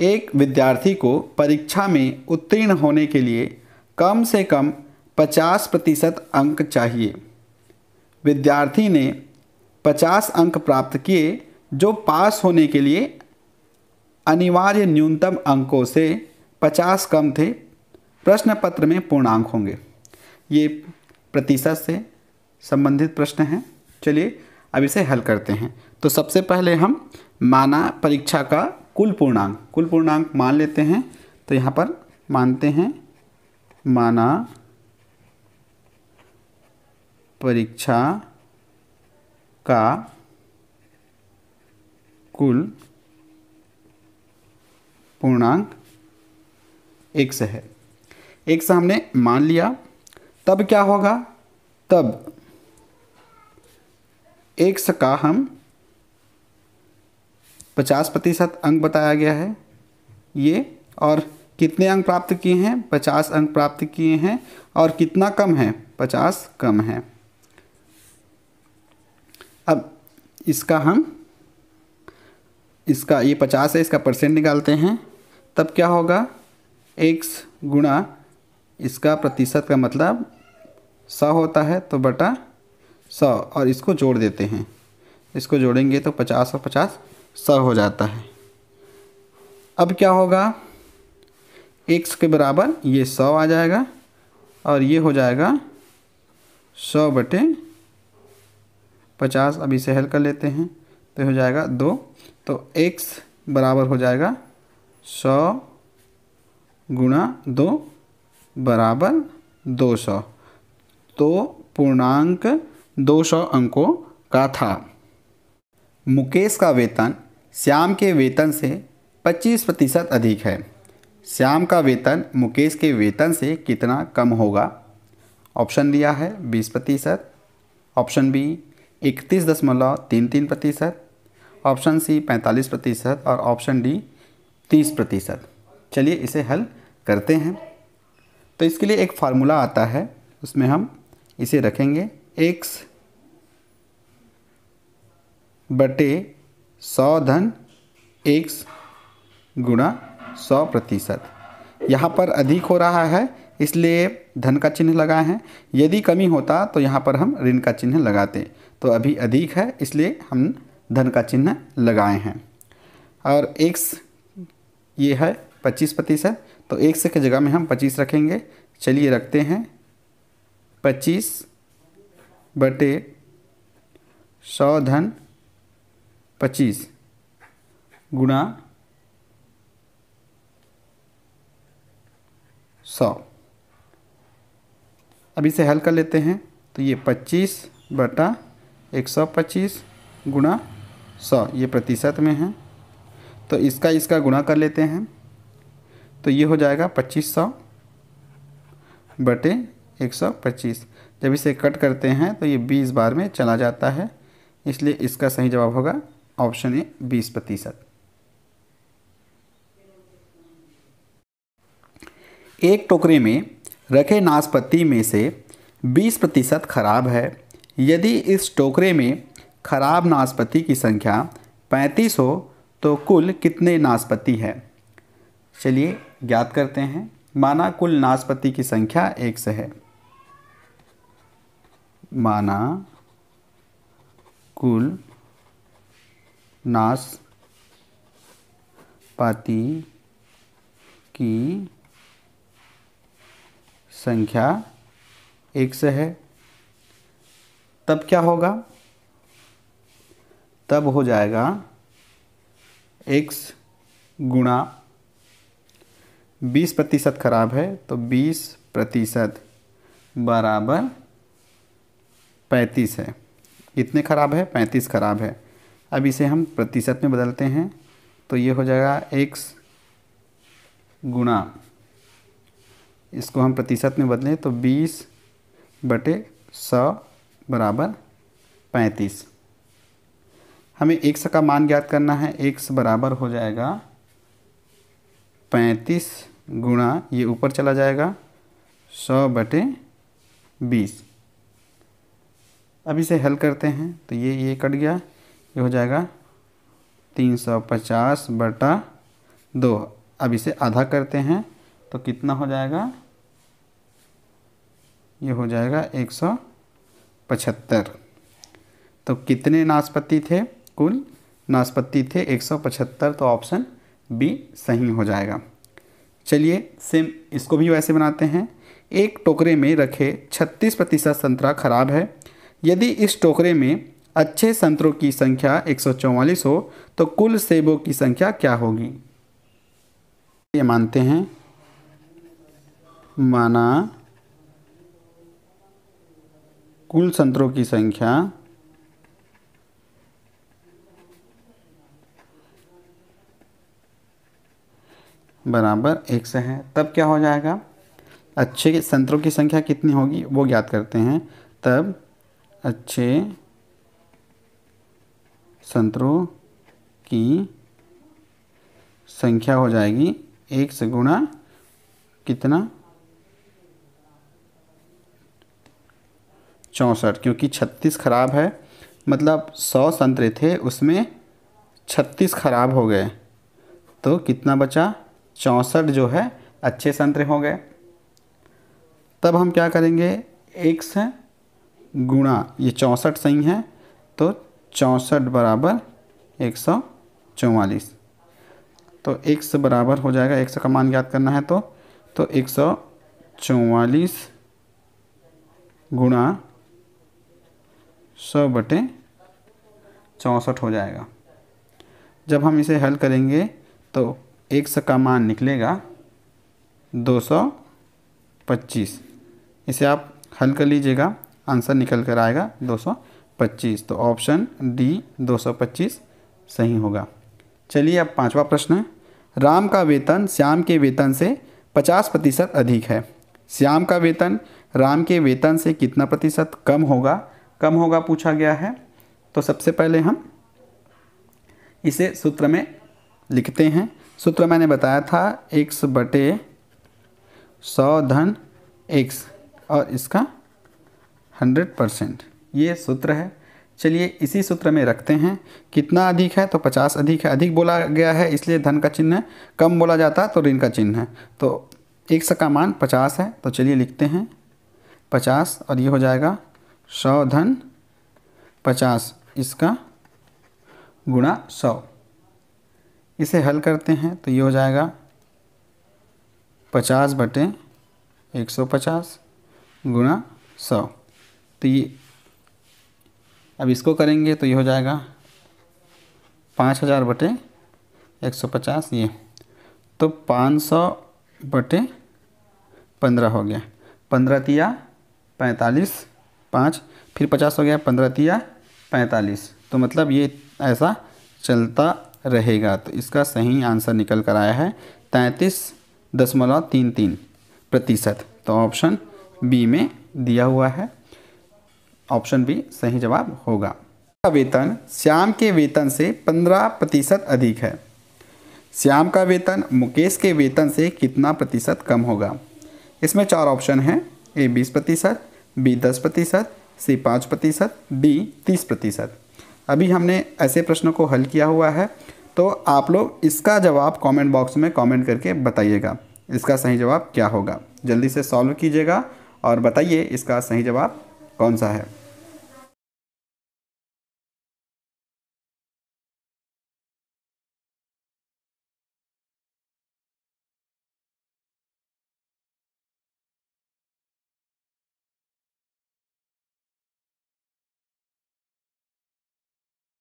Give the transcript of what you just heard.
एक विद्यार्थी को परीक्षा में उत्तीर्ण होने के लिए कम से कम 50 प्रतिशत अंक चाहिए विद्यार्थी ने 50 अंक प्राप्त किए जो पास होने के लिए अनिवार्य न्यूनतम अंकों से 50 कम थे प्रश्न पत्र में पूर्णांक होंगे ये प्रतिशत से संबंधित प्रश्न हैं चलिए अब इसे हल करते हैं तो सबसे पहले हम माना परीक्षा का कुल पूर्णांक कुल पूर्णांक मान लेते हैं तो यहाँ पर मानते हैं माना परीक्षा का कुल पूर्णांक एक से है एक से हमने मान लिया तब क्या होगा तब एक से का हम पचास प्रतिशत अंक बताया गया है ये और कितने अंक प्राप्त किए हैं पचास अंक प्राप्त किए हैं और कितना कम है पचास कम है अब इसका हम इसका ये पचास है इसका परसेंट निकालते हैं तब क्या होगा एक्स गुणा इसका प्रतिशत का मतलब सौ होता है तो बटा सौ और इसको जोड़ देते हैं इसको जोड़ेंगे तो पचास और पचास स हो जाता है अब क्या होगा एक्स के बराबर ये सौ आ जाएगा और ये हो जाएगा सौ बटे पचास अब इसे हल कर लेते हैं तो हो जाएगा दो तो एक्स बराबर हो जाएगा सौ गुणा दो बराबर दो सौ तो पूर्णांक दो सौ अंकों का था मुकेश का वेतन श्याम के वेतन से 25 प्रतिशत अधिक है श्याम का वेतन मुकेश के वेतन से कितना कम होगा ऑप्शन दिया है 20 प्रतिशत ऑप्शन बी इकतीस दशमलव तीन तीन प्रतिशत ऑप्शन सी 45 प्रतिशत और ऑप्शन डी 30 प्रतिशत चलिए इसे हल करते हैं तो इसके लिए एक फार्मूला आता है उसमें हम इसे रखेंगे एक्स बटे सौ धन एक्स गुणा सौ प्रतिशत यहाँ पर अधिक हो रहा है इसलिए धन का चिन्ह लगाए हैं यदि कमी होता तो यहाँ पर हम ऋण का चिन्ह लगाते तो अभी अधिक है इसलिए हम धन का चिन्ह लगाए हैं और एक्स ये है पच्चीस प्रतिशत तो एक्स की जगह में हम पच्चीस रखेंगे चलिए रखते हैं पच्चीस बटे सौ धन पच्चीस गुणा सौ अब इसे हल कर लेते हैं तो ये पच्चीस बटा एक सौ पच्चीस गुणा सौ ये प्रतिशत में है तो इसका इसका गुणा कर लेते हैं तो ये हो जाएगा पच्चीस सौ बटे एक सौ पच्चीस जब इसे कट करते हैं तो ये बीस बार में चला जाता है इसलिए इसका सही जवाब होगा ऑप्शन ए बीस प्रतिशत एक टोकरे में रखे नाशपति में से 20 प्रतिशत खराब है यदि इस टोकरे में खराब नाशपत्ती की संख्या 35 हो तो कुल कितने नाशपत्ती है चलिए ज्ञात करते हैं माना कुल नाशपति की संख्या एक से है माना कुल नाशपाती की संख्या एक से है तब क्या होगा तब हो जाएगा एक्स गुणा बीस प्रतिशत खराब है तो बीस प्रतिशत बराबर पैंतीस है इतने खराब है पैंतीस खराब है अब इसे हम प्रतिशत में बदलते हैं तो ये हो जाएगा एक्स गुणा इसको हम प्रतिशत में बदलें तो बीस बटे सौ बराबर पैंतीस हमें एक्स का मान ज्ञात करना है एक्स बराबर हो जाएगा पैंतीस गुणा ये ऊपर चला जाएगा सौ बटे बीस अब इसे हल करते हैं तो ये ये कट गया ये हो जाएगा तीन सौ पचास बटा दो अब इसे आधा करते हैं तो कितना हो जाएगा ये हो जाएगा एक सौ पचहत्तर तो कितने नाशपति थे कुल नाशपति थे एक सौ पचहत्तर तो ऑप्शन बी सही हो जाएगा चलिए सेम इसको भी वैसे बनाते हैं एक टोकरे में रखे छत्तीस प्रतिशत संतरा खराब है यदि इस टोकरे में अच्छे संतरों की संख्या एक हो तो कुल सेबों की संख्या क्या होगी ये मानते हैं माना कुल संतरों की संख्या बराबर एक से है तब क्या हो जाएगा अच्छे संतरों की संख्या कितनी होगी वो ज्ञात करते हैं तब अच्छे संतरों की संख्या हो जाएगी एक से गुणा कितना चौंसठ क्योंकि छत्तीस खराब है मतलब सौ संतरे थे उसमें छत्तीस खराब हो गए तो कितना बचा चौंसठ जो है अच्छे संतरे हो गए तब हम क्या करेंगे एक से गुणा ये चौंसठ सही है तो चौंसठ बराबर एक सौ चौवालीस तो एक सौ बराबर हो जाएगा एक सौ का मान ज्ञात करना है तो तो एक सौ चौवालीस गुणा सौ बटे चौंसठ हो जाएगा जब हम इसे हल करेंगे तो एक सौ का मान निकलेगा दो सौ पच्चीस इसे आप हल कर लीजिएगा आंसर निकल कर आएगा दो सौ पच्चीस तो ऑप्शन डी दो सौ पच्चीस सही होगा चलिए अब पांचवा प्रश्न राम का वेतन श्याम के वेतन से पचास प्रतिशत अधिक है श्याम का वेतन राम के वेतन से कितना प्रतिशत कम होगा कम होगा पूछा गया है तो सबसे पहले हम इसे सूत्र में लिखते हैं सूत्र मैंने बताया था एक्स बटे सौ धन एक्स और इसका हंड्रेड परसेंट ये सूत्र है चलिए इसी सूत्र में रखते हैं कितना अधिक है तो पचास अधिक है अधिक बोला गया है इसलिए धन का चिन्ह है कम बोला जाता तो ऋण का चिन्ह है तो एक सौ का मान पचास है तो चलिए लिखते हैं पचास और ये हो जाएगा सौ धन पचास इसका गुणा सौ इसे हल करते हैं तो ये हो जाएगा पचास बटे एक सौ पचास गुणा सौ तो ये अब इसको करेंगे तो ये हो जाएगा पाँच हज़ार बटे एक सौ पचास ये तो पाँच सौ बटे पंद्रह हो गया पंद्रह तिया पैंतालीस पाँच फिर पचास हो गया पंद्रह तिया पैंतालीस तो मतलब ये ऐसा चलता रहेगा तो इसका सही आंसर निकल कर आया है तैंतीस दशमलव तीन तीन प्रतिशत तो ऑप्शन बी में दिया हुआ है ऑप्शन बी सही जवाब होगा का वेतन श्याम के वेतन से पंद्रह प्रतिशत अधिक है श्याम का वेतन मुकेश के वेतन से कितना प्रतिशत कम होगा इसमें चार ऑप्शन हैं ए बीस प्रतिशत बी दस प्रतिशत सी पाँच प्रतिशत डी तीस प्रतिशत अभी हमने ऐसे प्रश्नों को हल किया हुआ है तो आप लोग इसका जवाब कमेंट बॉक्स में कमेंट करके बताइएगा इसका सही जवाब क्या होगा जल्दी से सॉल्व कीजिएगा और बताइए इसका सही जवाब कौन सा है